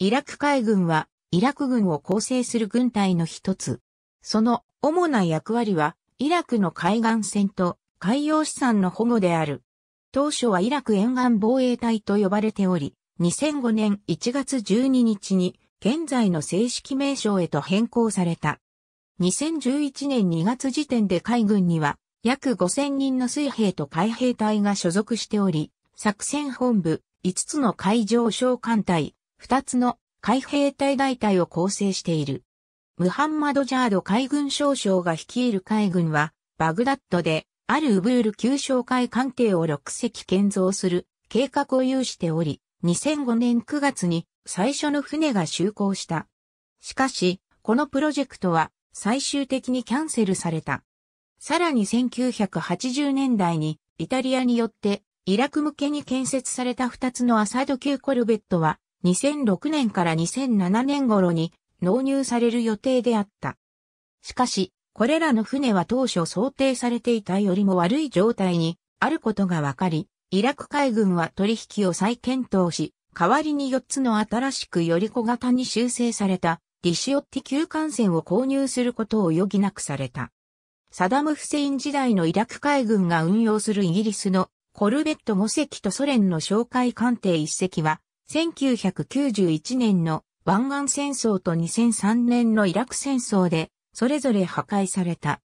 イラク海軍は、イラク軍を構成する軍隊の一つ。その主な役割は、イラクの海岸線と海洋資産の保護である。当初はイラク沿岸防衛隊と呼ばれており、2005年1月12日に現在の正式名称へと変更された。2011年2月時点で海軍には約5000人の水兵と海兵隊が所属しており、作戦本部、5つの海上小艦隊、二つの海兵隊大隊を構成している。ムハンマド・ジャード海軍少将が率いる海軍は、バグダッドで、あるウブール旧商会艦艇を6隻建造する計画を有しており、2005年9月に最初の船が就航した。しかし、このプロジェクトは最終的にキャンセルされた。さらに1980年代にイタリアによってイラク向けに建設された2つのアサド級コルベットは2006年から2007年頃に納入される予定であった。しかし、これらの船は当初想定されていたよりも悪い状態にあることが分かり、イラク海軍は取引を再検討し、代わりに4つの新しくより小型に修正されたリシオッティ級艦船を購入することを余儀なくされた。サダム・フセイン時代のイラク海軍が運用するイギリスのコルベット5隻とソ連の紹介艦艇1隻は1991年の湾岸戦争と2003年のイラク戦争で、それぞれ破壊された。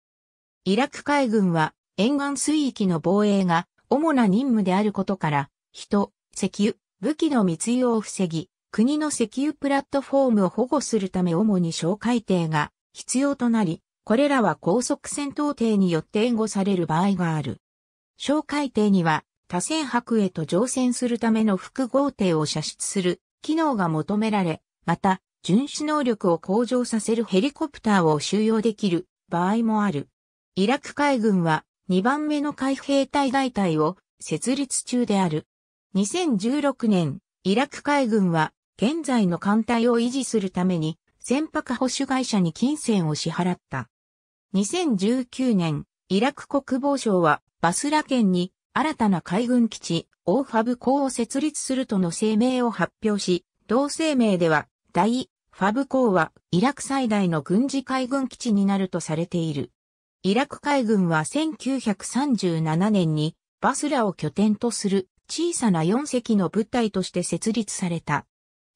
イラク海軍は沿岸水域の防衛が主な任務であることから、人、石油、武器の密輸を防ぎ、国の石油プラットフォームを保護するため主に小海艇が必要となり、これらは高速戦闘艇によって援護される場合がある。小海艇には多線博へと乗船するための複合艇を射出する機能が求められ、また、巡視能力を向上させるヘリコプターを収容できる場合もある。イラク海軍は2番目の海兵隊大隊を設立中である。2016年、イラク海軍は現在の艦隊を維持するために船舶保守会社に金銭を支払った。2019年、イラク国防省はバスラ県に新たな海軍基地、オーファブ港を設立するとの声明を発表し、同声明では、大ファブ港はイラク最大の軍事海軍基地になるとされている。イラク海軍は1937年にバスラを拠点とする小さな4隻の部隊として設立された。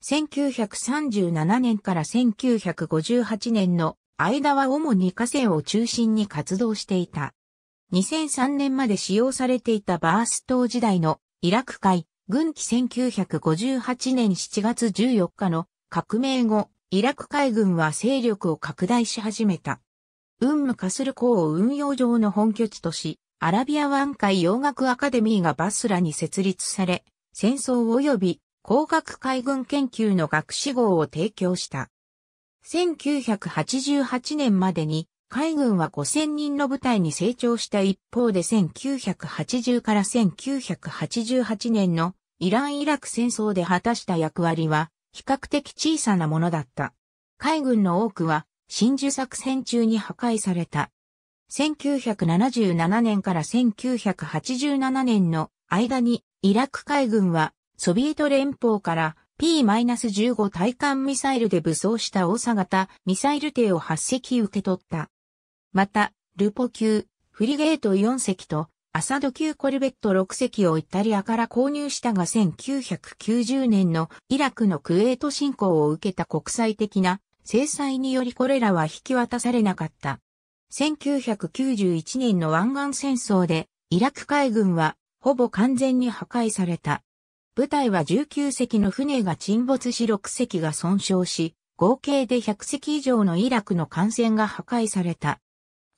1937年から1958年の間は主に河川を中心に活動していた。2003年まで使用されていたバース島時代のイラク海軍機1958年7月14日の革命後、イラク海軍は勢力を拡大し始めた。ウ務ムカスル港を運用上の本拠地とし、アラビア湾海洋学アカデミーがバスラに設立され、戦争及び工学海軍研究の学士号を提供した。1988年までに海軍は5000人の部隊に成長した一方で1980から1988年のイラン・イラク戦争で果たした役割は比較的小さなものだった。海軍の多くは真珠作戦中に破壊された。1977年から1987年の間にイラク海軍はソビエト連邦から P-15 対艦ミサイルで武装した大阪型ミサイル艇を8隻受け取った。また、ルポ級、フリゲート4隻と、アサド級コルベット6隻をイタリアから購入したが1990年のイラクのクウェート侵攻を受けた国際的な制裁によりこれらは引き渡されなかった。1991年の湾岸戦争でイラク海軍はほぼ完全に破壊された。部隊は19隻の船が沈没し6隻が損傷し、合計で100隻以上のイラクの艦船が破壊された。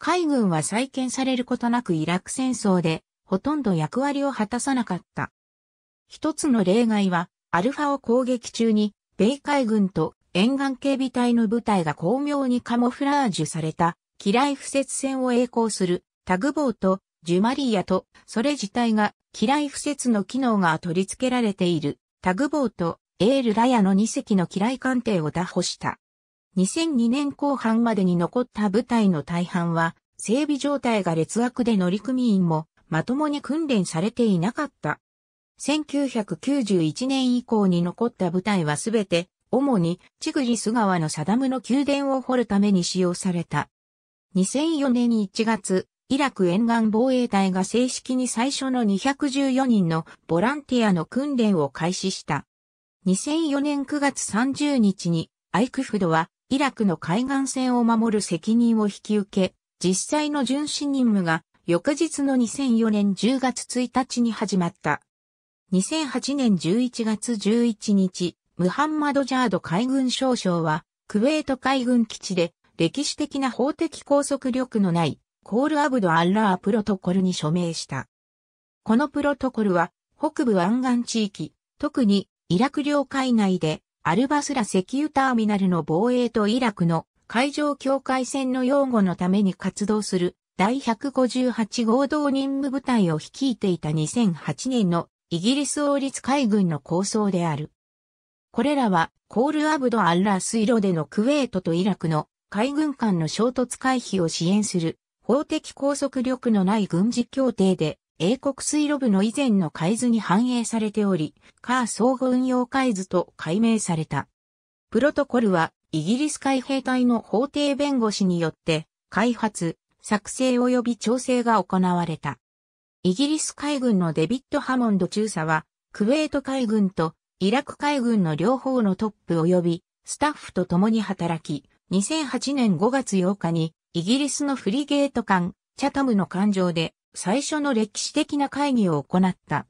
海軍は再建されることなくイラク戦争で、ほとんど役割を果たさなかった。一つの例外は、アルファを攻撃中に、米海軍と沿岸警備隊の部隊が巧妙にカモフラージュされた、機雷不設船を栄光する、タグボート、ジュマリアと、それ自体が、機雷不設の機能が取り付けられている、タグボート、エール・ラヤの2隻の機雷艦艇を打破した。2002年後半までに残った部隊の大半は、整備状態が劣悪で乗組員もまともに訓練されていなかった。1991年以降に残った部隊はすべて、主にチグリス川のサダムの宮殿を掘るために使用された。2004年1月、イラク沿岸防衛隊が正式に最初の214人のボランティアの訓練を開始した。2004年9月30日にアイクフドはイラクの海岸線を守る責任を引き受け、実際の巡視任務が翌日の2004年10月1日に始まった。2008年11月11日、ムハンマド・ジャード海軍少将は、クウェート海軍基地で歴史的な法的拘束力のないコール・アブド・アッラープロトコルに署名した。このプロトコルは北部湾岸地域、特にイラク領海内でアルバスラ石油ターミナルの防衛とイラクの海上境界線の擁護のために活動する第158合同任務部隊を率いていた2008年のイギリス王立海軍の構想である。これらはコールアブド・アッラー水路でのクウェートとイラクの海軍間の衝突回避を支援する法的拘束力のない軍事協定で英国水路部の以前の海図に反映されており、カー総合運用海図と改名された。プロトコルは、イギリス海兵隊の法廷弁護士によって、開発、作成及び調整が行われた。イギリス海軍のデビッド・ハモンド中佐は、クウェート海軍とイラク海軍の両方のトップ及びスタッフと共に働き、2008年5月8日にイギリスのフリゲート艦チャタムの艦上で最初の歴史的な会議を行った。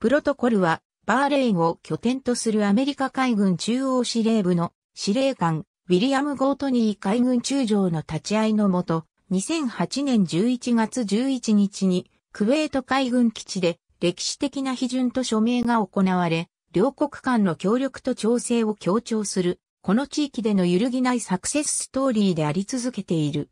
プロトコルは、バーレーンを拠点とするアメリカ海軍中央司令部の司令官、ウィリアム・ゴートニー海軍中将の立ち会いのもと、2008年11月11日に、クウェート海軍基地で歴史的な批准と署名が行われ、両国間の協力と調整を強調する、この地域での揺るぎないサクセスストーリーであり続けている。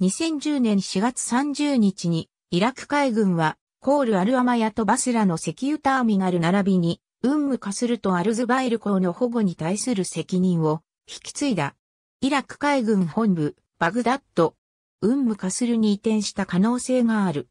2010年4月30日にイラク海軍は、コール・アルアマヤとバスラの石油ターミナル並びに、ウ務ム化するとアルズバイル港の保護に対する責任を引き継いだ。イラク海軍本部、バグダッド、ウ務ム化するに移転した可能性がある。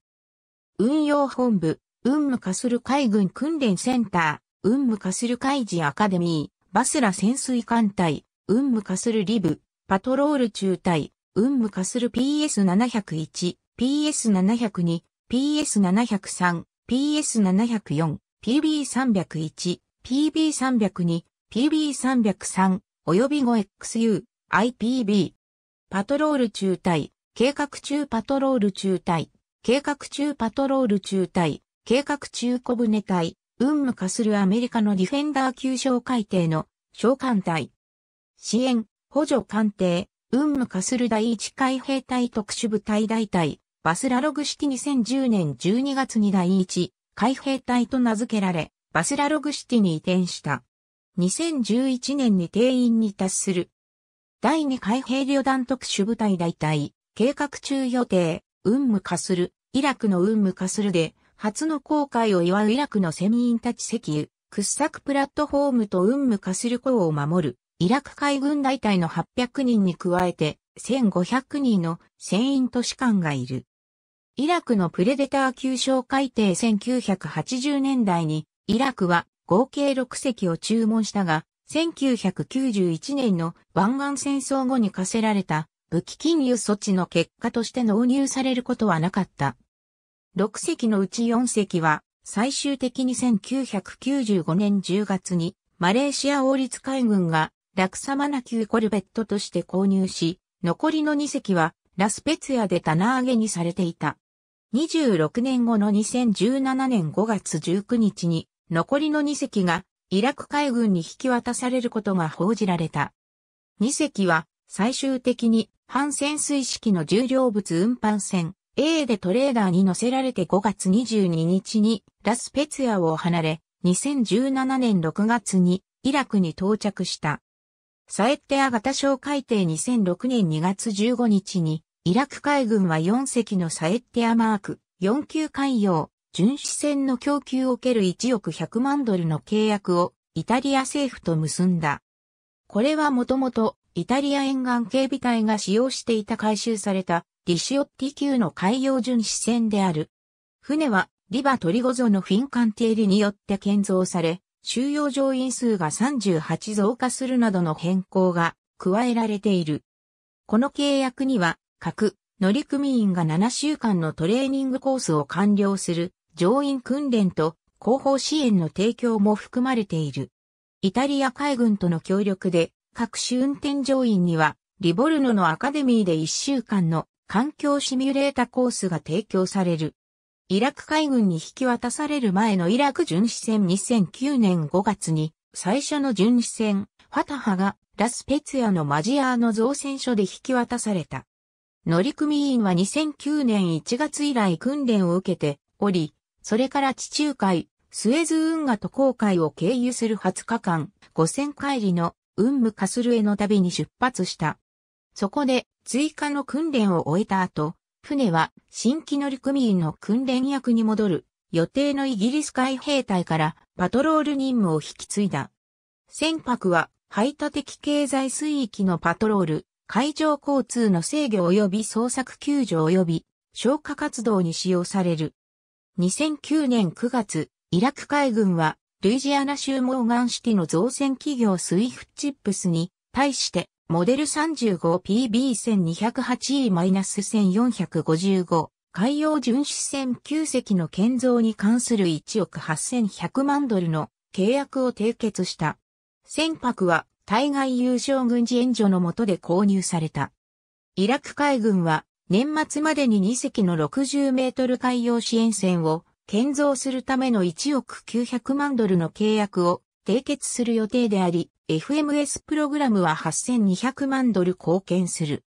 運用本部、ウ務ム化する海軍訓練センター、ウ務ム化する海事アカデミー、バスラ潜水艦隊、ウ務ム化するリブ、パトロール中隊、ウ務ム化する PS701、PS702、PS703、PS704、PB301、PB302、PB303 及び 5XU、IPB。パトロール中隊、計画中パトロール中隊、計画中パトロール中隊、計画中小舟隊、運務化するアメリカのディフェンダー級小海艇の小艦隊。支援、補助艦艇、運務化する第一海兵隊特殊部隊大隊、バスラログ式2010年12月に第一海兵隊と名付けられ、バスラログシティに移転した。2011年に定員に達する。第2海兵旅団特殊部隊大隊、計画中予定、運務化する、イラクの運務化するで、初の航海を祝うイラクの船員たち石油、掘削プラットフォームと運務化する港を守る、イラク海軍大隊の800人に加えて、1500人の船員都市官がいる。イラクのプレデター級小海艇1980年代に、イラクは合計6隻を注文したが、1991年の湾岸戦争後に課せられた武器禁輸措置の結果として納入されることはなかった。6隻のうち4隻は最終的に1995年10月にマレーシア王立海軍がラクサマナ級コルベットとして購入し、残りの2隻はラスペツヤで棚上げにされていた。26年後の2017年5月19日に残りの2隻がイラク海軍に引き渡されることが報じられた。2隻は最終的に反潜水式の重量物運搬船 A でトレーダーに乗せられて5月22日にラスペツヤを離れ2017年6月にイラクに到着した。サエッテア型小海底2006年2月15日にイラク海軍は4隻のサエッテアマーク、4級海洋、巡視船の供給を受ける1億100万ドルの契約をイタリア政府と結んだ。これはもともとイタリア沿岸警備隊が使用していた回収されたリシオッティ級の海洋巡視船である。船はリバトリゴゾのフィンカンテーリによって建造され、収容乗員数が38増加するなどの変更が加えられている。この契約には各乗組員が7週間のトレーニングコースを完了する乗員訓練と後方支援の提供も含まれている。イタリア海軍との協力で各種運転乗員にはリボルノのアカデミーで1週間の環境シミュレータコースが提供される。イラク海軍に引き渡される前のイラク巡視船2009年5月に最初の巡視船ファタハがラスペツヤのマジアーの造船所で引き渡された。乗組員は2009年1月以来訓練を受けており、それから地中海、スエズ運河と航海を経由する20日間、5000海里の運務カスルへの旅に出発した。そこで追加の訓練を終えた後、船は新規乗組員の訓練役に戻る予定のイギリス海兵隊からパトロール任務を引き継いだ。船舶は排他的経済水域のパトロール、海上交通の制御及び捜索救助及び消火活動に使用される。2009年9月、イラク海軍は、ルイジアナ州モーガンシティの造船企業スイフチップスに対して、モデル 35PB1208E-1455 海洋巡視船9隻の建造に関する1億8100万ドルの契約を締結した。船舶は対外優勝軍事援助のもとで購入された。イラク海軍は年末までに2隻の60メートル海洋支援船を建造するための1億900万ドルの契約を締結する予定であり、FMS プログラムは8200万ドル貢献する。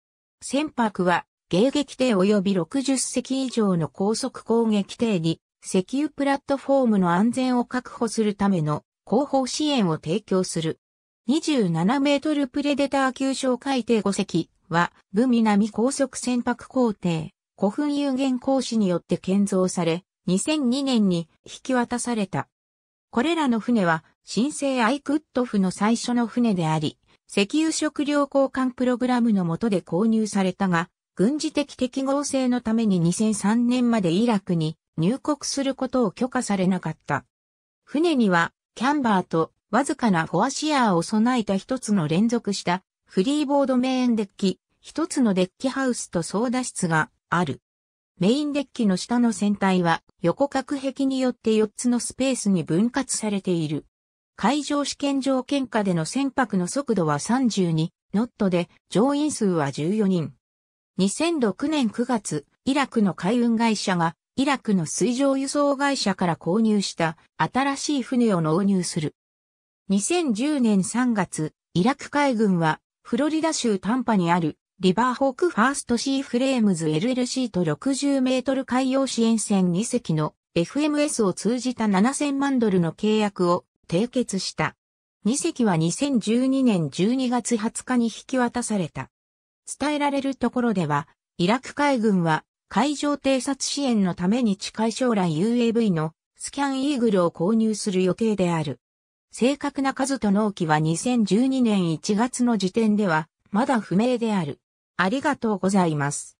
船舶は迎撃艇及び60隻以上の高速攻撃艇に石油プラットフォームの安全を確保するための後方支援を提供する。27メートルプレデター級哨海底5隻は、部南高速船舶工程、古墳有限講師によって建造され、2002年に引き渡された。これらの船は、新生アイクッドフの最初の船であり、石油食料交換プログラムの下で購入されたが、軍事的適合性のために2003年までイラクに入国することを許可されなかった。船には、キャンバーとわずかなフォアシアーを備えた一つの連続したフリーボードメインデッキ、一つのデッキハウスと操舵室がある。メインデッキの下の船体は横隔壁によって4つのスペースに分割されている。海上試験場喧下での船舶の速度は32ノットで乗員数は14人。2006年9月、イラクの海運会社がイラクの水上輸送会社から購入した新しい船を納入する。2010年3月、イラク海軍は、フロリダ州タンパにある、リバーホークファーストシーフレームズ LLC と60メートル海洋支援船2隻の FMS を通じた7000万ドルの契約を締結した。2隻は2012年12月20日に引き渡された。伝えられるところでは、イラク海軍は海上偵察支援のために近い将来 UAV のスキャンイーグルを購入する予定である。正確な数と納期は2012年1月の時点では、まだ不明である。ありがとうございます。